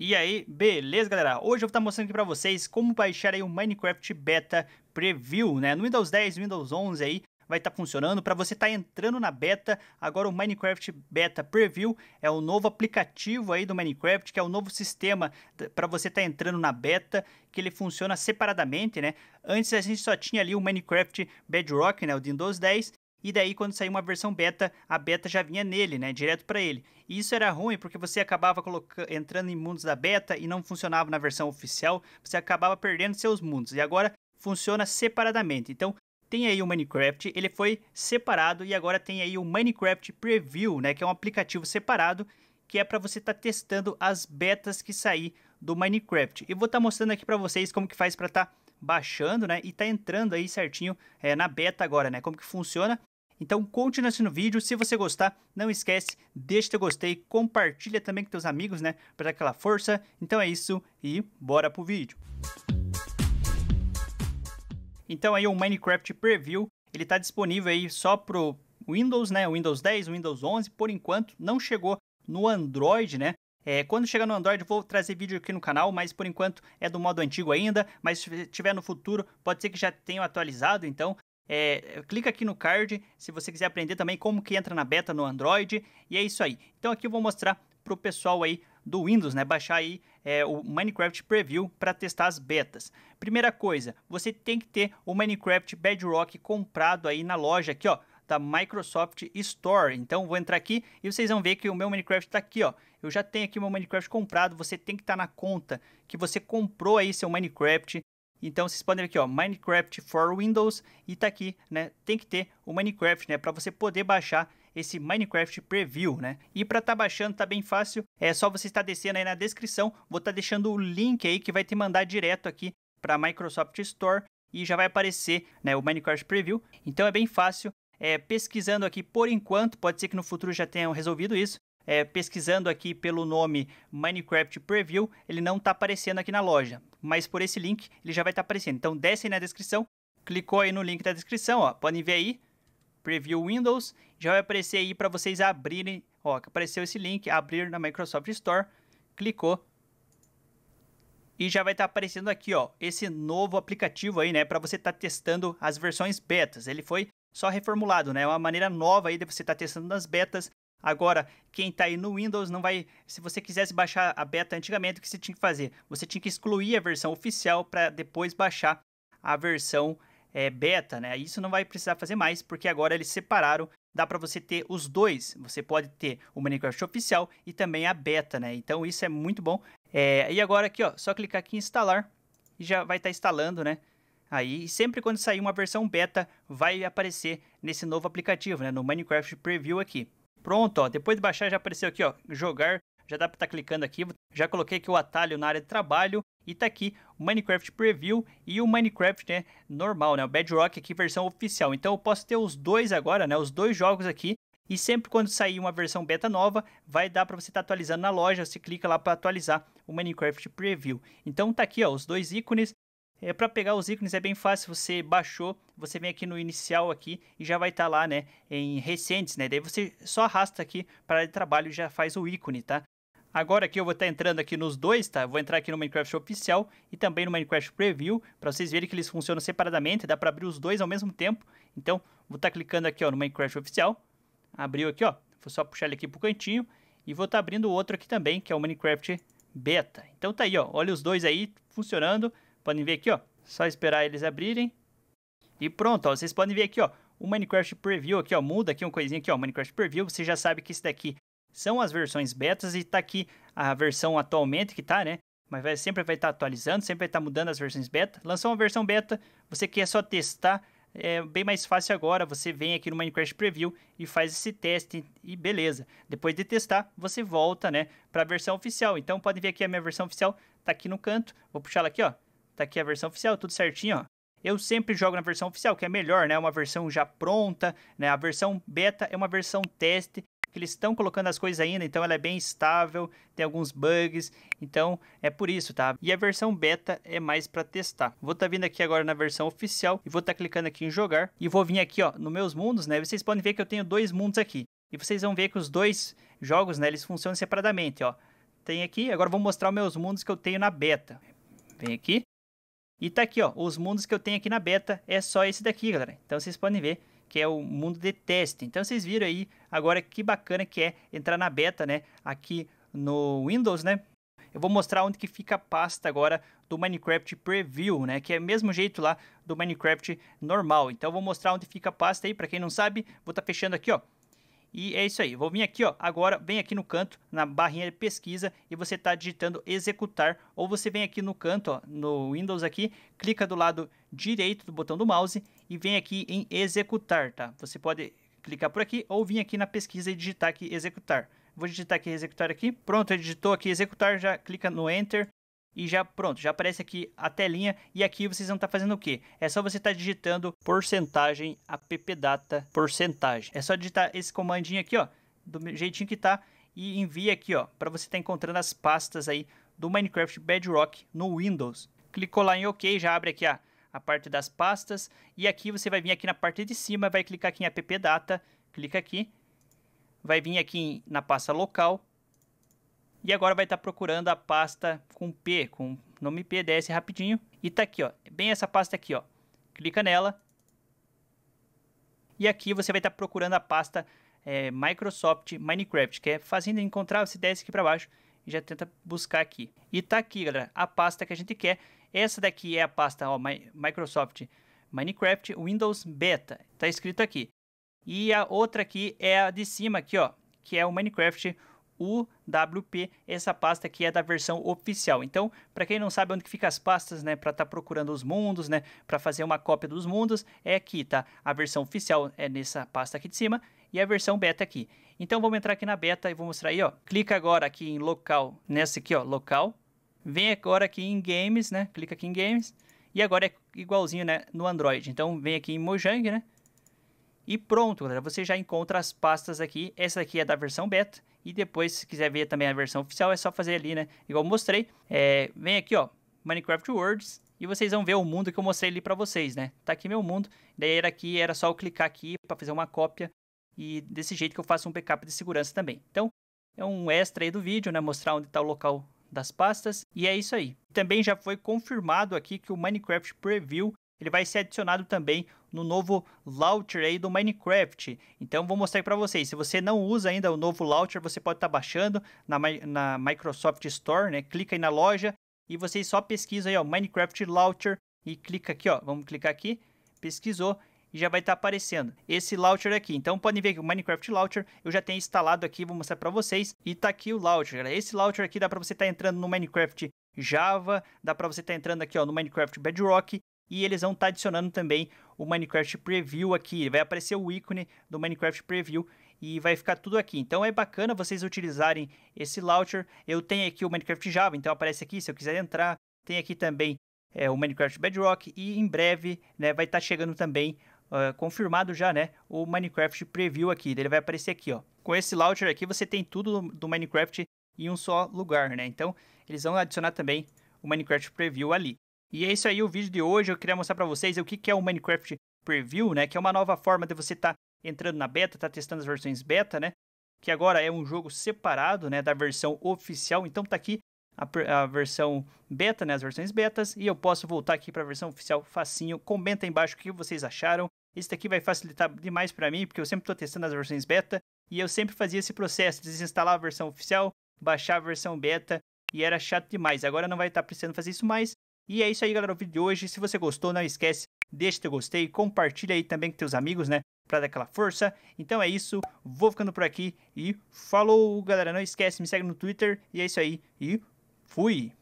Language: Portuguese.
E aí, beleza galera? Hoje eu vou estar mostrando aqui para vocês como baixar aí o Minecraft Beta Preview, né? No Windows 10, Windows 11 aí, vai estar tá funcionando. Para você estar tá entrando na beta, agora o Minecraft Beta Preview é o novo aplicativo aí do Minecraft, que é o novo sistema para você estar tá entrando na beta, que ele funciona separadamente, né? Antes a gente só tinha ali o Minecraft Bedrock, né, o Windows 10, e daí, quando saiu uma versão beta, a beta já vinha nele, né? Direto para ele. E isso era ruim porque você acabava entrando em mundos da beta e não funcionava na versão oficial. Você acabava perdendo seus mundos. E agora funciona separadamente. Então, tem aí o Minecraft, ele foi separado e agora tem aí o Minecraft Preview, né? Que é um aplicativo separado que é para você estar tá testando as betas que sair do Minecraft. E vou estar tá mostrando aqui para vocês como que faz para estar tá baixando, né? E tá entrando aí certinho é, na beta agora, né? Como que funciona. Então continue assistindo o vídeo, se você gostar, não esquece, deixa teu gostei, compartilha também com teus amigos, né? Pra dar aquela força. Então é isso e bora pro vídeo. Então aí o Minecraft Preview, ele tá disponível aí só pro Windows, né? Windows 10, Windows 11, por enquanto não chegou no Android, né? É, quando chegar no Android, vou trazer vídeo aqui no canal, mas por enquanto é do modo antigo ainda. Mas se tiver no futuro, pode ser que já tenha atualizado, então. É, clica aqui no card se você quiser aprender também como que entra na beta no Android. E é isso aí. Então aqui eu vou mostrar para o pessoal aí do Windows, né? Baixar aí é, o Minecraft Preview para testar as betas. Primeira coisa, você tem que ter o Minecraft Bedrock comprado aí na loja aqui, ó da Microsoft Store. Então vou entrar aqui e vocês vão ver que o meu Minecraft está aqui, ó. Eu já tenho aqui o meu Minecraft comprado, você tem que estar tá na conta que você comprou aí seu Minecraft. Então vocês podem ver aqui, ó, Minecraft for Windows e tá aqui, né? Tem que ter o Minecraft, né, para você poder baixar esse Minecraft Preview, né? E para tá baixando tá bem fácil, é só você estar descendo aí na descrição, vou estar tá deixando o link aí que vai te mandar direto aqui para Microsoft Store e já vai aparecer, né, o Minecraft Preview. Então é bem fácil, é, pesquisando aqui por enquanto, pode ser que no futuro já tenham resolvido isso, é, pesquisando aqui pelo nome Minecraft Preview, ele não está aparecendo aqui na loja, mas por esse link ele já vai estar tá aparecendo. Então desce aí na descrição, clicou aí no link da descrição, ó, podem ver aí, Preview Windows, já vai aparecer aí para vocês abrirem, ó, apareceu esse link, abrir na Microsoft Store, clicou e já vai estar tá aparecendo aqui, ó, esse novo aplicativo aí, né, para você estar tá testando as versões betas. Ele foi só reformulado, né? É uma maneira nova aí de você estar tá testando nas betas. Agora, quem está aí no Windows não vai. Se você quisesse baixar a beta antigamente, o que você tinha que fazer? Você tinha que excluir a versão oficial para depois baixar a versão é, beta, né? Isso não vai precisar fazer mais, porque agora eles separaram. Dá para você ter os dois. Você pode ter o Minecraft oficial e também a beta, né? Então isso é muito bom. É, e agora aqui, ó, só clicar aqui em instalar e já vai estar tá instalando, né? Aí, sempre quando sair uma versão beta, vai aparecer nesse novo aplicativo, né? No Minecraft Preview aqui. Pronto, ó. Depois de baixar, já apareceu aqui, ó. Jogar. Já dá pra estar tá clicando aqui. Já coloquei aqui o atalho na área de trabalho. E tá aqui o Minecraft Preview e o Minecraft, né? Normal, né? O Bedrock aqui, versão oficial. Então, eu posso ter os dois agora, né? Os dois jogos aqui. E sempre quando sair uma versão beta nova, vai dar para você estar tá atualizando na loja. Você clica lá para atualizar o Minecraft Preview. Então tá aqui, ó, os dois ícones. É, para pegar os ícones é bem fácil, você baixou, você vem aqui no inicial aqui e já vai estar tá lá, né, em recentes, né? Daí você só arrasta aqui para de trabalho e já faz o ícone, tá? Agora aqui eu vou estar tá entrando aqui nos dois, tá? Vou entrar aqui no Minecraft oficial e também no Minecraft Preview, para vocês verem que eles funcionam separadamente, dá para abrir os dois ao mesmo tempo. Então, vou estar tá clicando aqui, ó, no Minecraft oficial. Abriu aqui, ó. Vou só puxar ele aqui pro cantinho e vou estar tá abrindo o outro aqui também, que é o Minecraft Beta. Então tá aí, ó. Olha os dois aí funcionando. Podem ver aqui, ó. Só esperar eles abrirem. E pronto, ó. Vocês podem ver aqui, ó. O Minecraft Preview aqui, ó. Muda aqui uma coisinha aqui, ó. Minecraft Preview. Você já sabe que isso daqui são as versões betas e tá aqui a versão atualmente que tá, né? Mas vai, sempre vai estar tá atualizando, sempre vai estar tá mudando as versões beta. Lançou uma versão beta, você quer só testar, é bem mais fácil agora. Você vem aqui no Minecraft Preview e faz esse teste e beleza. Depois de testar, você volta, né, para a versão oficial. Então, podem ver aqui a minha versão oficial, tá aqui no canto. Vou puxar ela aqui, ó. Tá aqui a versão oficial, tudo certinho, ó. Eu sempre jogo na versão oficial, que é melhor, né? Uma versão já pronta, né? A versão beta é uma versão teste, que eles estão colocando as coisas ainda, então ela é bem estável, tem alguns bugs, então é por isso, tá? E a versão beta é mais para testar. Vou estar tá vindo aqui agora na versão oficial e vou estar tá clicando aqui em jogar e vou vir aqui, ó, nos meus mundos, né? Vocês podem ver que eu tenho dois mundos aqui. E vocês vão ver que os dois jogos, né, eles funcionam separadamente, ó. Tem aqui, agora vou mostrar os meus mundos que eu tenho na beta. Vem aqui, e tá aqui, ó, os mundos que eu tenho aqui na beta é só esse daqui, galera. Então vocês podem ver que é o mundo de teste. Então vocês viram aí agora que bacana que é entrar na beta, né, aqui no Windows, né? Eu vou mostrar onde que fica a pasta agora do Minecraft Preview, né? Que é o mesmo jeito lá do Minecraft normal. Então eu vou mostrar onde fica a pasta aí, para quem não sabe, vou estar tá fechando aqui, ó. E é isso aí. Vou vir aqui, ó, agora vem aqui no canto, na barrinha de pesquisa, e você está digitando executar, ou você vem aqui no canto, ó, no Windows aqui, clica do lado direito do botão do mouse e vem aqui em executar, tá? Você pode clicar por aqui ou vir aqui na pesquisa e digitar aqui executar. Vou digitar aqui executar aqui. Pronto, ele digitou aqui executar, já clica no enter e já pronto, já aparece aqui a telinha e aqui vocês vão estar tá fazendo o que? É só você estar tá digitando porcentagem appdata porcentagem. É só digitar esse comandinho aqui, ó, do jeitinho que tá e envia aqui, ó, para você estar tá encontrando as pastas aí do Minecraft Bedrock no Windows. Clicou lá em OK, já abre aqui a, a parte das pastas e aqui você vai vir aqui na parte de cima, vai clicar aqui em appdata, clica aqui, vai vir aqui na pasta local e agora vai estar tá procurando a pasta com P, com nome P, desce rapidinho. E tá aqui, ó. Bem essa pasta aqui, ó. Clica nela. E aqui você vai estar tá procurando a pasta é, Microsoft Minecraft, que é fazendo encontrar, você desce aqui para baixo e já tenta buscar aqui. E tá aqui, galera, a pasta que a gente quer. Essa daqui é a pasta ó, My, Microsoft Minecraft Windows Beta. Tá escrito aqui. E a outra aqui é a de cima aqui, ó, que é o Minecraft UWP, essa pasta aqui é da versão oficial. Então, para quem não sabe onde que fica as pastas, né, para estar tá procurando os mundos, né, para fazer uma cópia dos mundos, é aqui, tá? A versão oficial é nessa pasta aqui de cima e a versão beta aqui. Então, vamos entrar aqui na beta e vou mostrar aí, ó. Clica agora aqui em local, nessa aqui, ó, local. Vem agora aqui em games, né? Clica aqui em games. E agora é igualzinho, né, no Android. Então, vem aqui em Mojang, né? E pronto, galera, você já encontra as pastas aqui. Essa aqui é da versão beta. E depois, se quiser ver também a versão oficial, é só fazer ali, né? Igual eu mostrei. É, vem aqui, ó, Minecraft Words. E vocês vão ver o mundo que eu mostrei ali para vocês, né? Tá aqui meu mundo. Daí era aqui, era só eu clicar aqui para fazer uma cópia. E desse jeito que eu faço um backup de segurança também. Então, é um extra aí do vídeo, né? Mostrar onde está o local das pastas. E é isso aí. Também já foi confirmado aqui que o Minecraft Preview ele vai ser adicionado também no novo launcher aí do Minecraft. Então vou mostrar para vocês. Se você não usa ainda o novo launcher, você pode estar tá baixando na, na Microsoft Store, né? Clica aí na loja e vocês só pesquisa aí, o Minecraft launcher e clica aqui, ó. Vamos clicar aqui. Pesquisou e já vai estar tá aparecendo esse launcher aqui. Então podem ver que o Minecraft launcher eu já tenho instalado aqui, vou mostrar para vocês. E tá aqui o launcher. Esse launcher aqui dá para você estar tá entrando no Minecraft Java, dá para você estar tá entrando aqui ó, no Minecraft Bedrock e eles vão estar tá adicionando também o Minecraft Preview aqui. Vai aparecer o ícone do Minecraft Preview e vai ficar tudo aqui. Então é bacana vocês utilizarem esse launcher. Eu tenho aqui o Minecraft Java, então aparece aqui se eu quiser entrar. Tem aqui também é, o Minecraft Bedrock e em breve né, vai estar tá chegando também Uh, confirmado já, né? O Minecraft Preview aqui. Ele vai aparecer aqui, ó. Com esse launcher aqui, você tem tudo do Minecraft em um só lugar, né? Então, eles vão adicionar também o Minecraft Preview ali. E é isso aí o vídeo de hoje. Eu queria mostrar para vocês o que é o Minecraft Preview, né? Que é uma nova forma de você estar tá entrando na beta, estar tá testando as versões beta, né? Que agora é um jogo separado, né? Da versão oficial. Então tá aqui a, a versão beta, né? As versões betas. E eu posso voltar aqui para a versão oficial facinho. Comenta aí embaixo o que vocês acharam. Isso daqui vai facilitar demais para mim, porque eu sempre estou testando as versões beta. E eu sempre fazia esse processo, de desinstalar a versão oficial, baixar a versão beta. E era chato demais. Agora não vai estar tá precisando fazer isso mais e é isso aí, galera, o vídeo de hoje. Se você gostou, não esquece, deixa teu gostei, compartilha aí também com teus amigos, né? Pra dar aquela força. Então é isso, vou ficando por aqui e falou, galera. Não esquece, me segue no Twitter. E é isso aí, e fui!